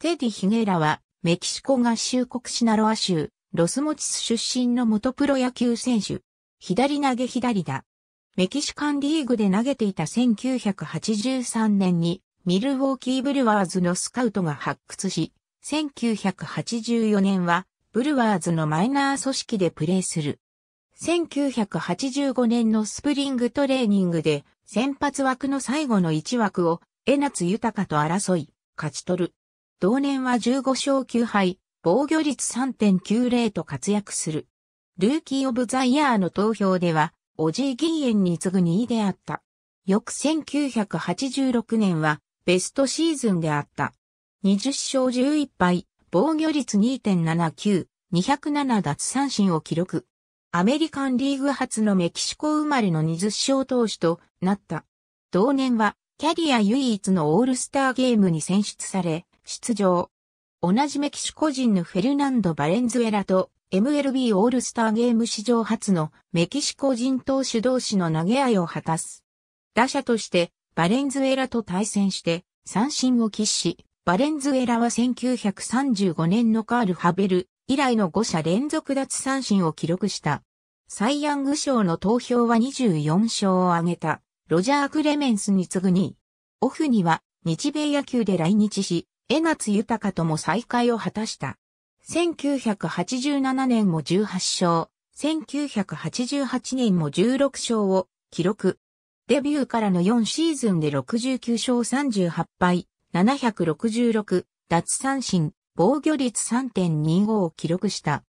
テディ・ヒゲラは、メキシコ合衆国シナロア州、ロスモチス出身の元プロ野球選手。左投げ左打。メキシカンリーグで投げていた1983年に、ミルウォーキー・ブルワーズのスカウトが発掘し、1984年は、ブルワーズのマイナー組織でプレーする。1985年のスプリングトレーニングで、先発枠の最後の1枠を、江夏豊と争い、勝ち取る。同年は15勝9敗、防御率3.90と活躍する。ルーキー・オブ・ザ・イヤーの投票では、オジー・ギーエンに次ぐ2位であった。翌1986年は、ベストシーズンであった。20勝11敗、防御率2.79、207奪三振を記録。アメリカンリーグ初のメキシコ生まれの20勝投手となった。同年は、キャリア唯一のオールスターゲームに選出され、出場。同じメキシコ人のフェルナンド・バレンズエラと MLB オールスターゲーム史上初のメキシコ人投手同士の投げ合いを果たす。打者としてバレンズエラと対戦して三振を喫し、バレンズエラは1935年のカール・ハベル以来の5者連続奪三振を記録した。サイ・ヤング賞の投票は24勝を挙げたロジャー・クレメンスに次ぐ2位。オフには日米野球で来日し、江夏豊とも再会を果たした。1987年も18勝、1988年も16勝を記録。デビューからの4シーズンで69勝38敗、766、奪三振、防御率3.25を記録した。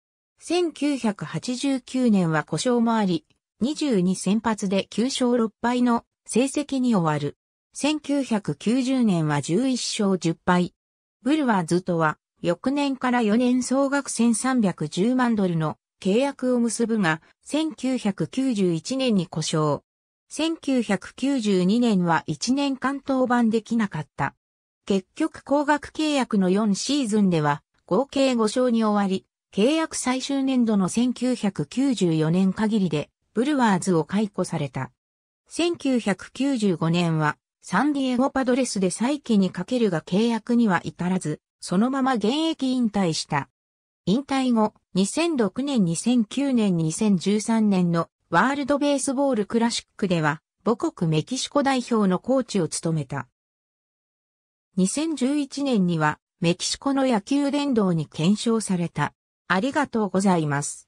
1989年は故障もあり、22先発で9勝6敗の成績に終わる。1990年は11勝10敗、ブルワーズとは、翌年から4年総額1310万ドルの契約を結ぶが、1991年に故障。1992年は1年間登板できなかった。結局高額契約の4シーズンでは、合計5勝に終わり、契約最終年度の1994年限りで、ブルワーズを解雇された。1995年は、サンディエゴパドレスで再起にかけるが契約には至らず、そのまま現役引退した。引退後、2006年2009年2013年のワールドベースボールクラシックでは、母国メキシコ代表のコーチを務めた。2011年にはメキシコの野球殿堂に検証された。ありがとうございます。